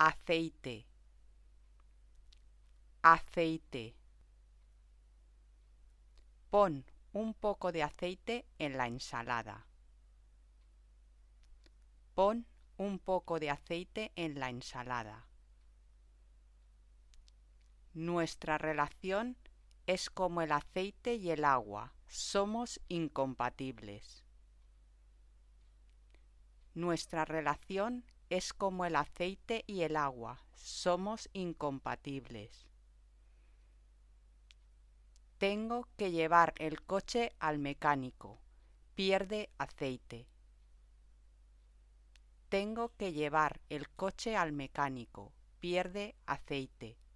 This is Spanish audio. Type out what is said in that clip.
aceite, aceite. Pon un poco de aceite en la ensalada. Pon un poco de aceite en la ensalada. Nuestra relación es como el aceite y el agua, somos incompatibles. Nuestra relación es como el aceite y el agua, somos incompatibles. Tengo que llevar el coche al mecánico, pierde aceite. Tengo que llevar el coche al mecánico, pierde aceite.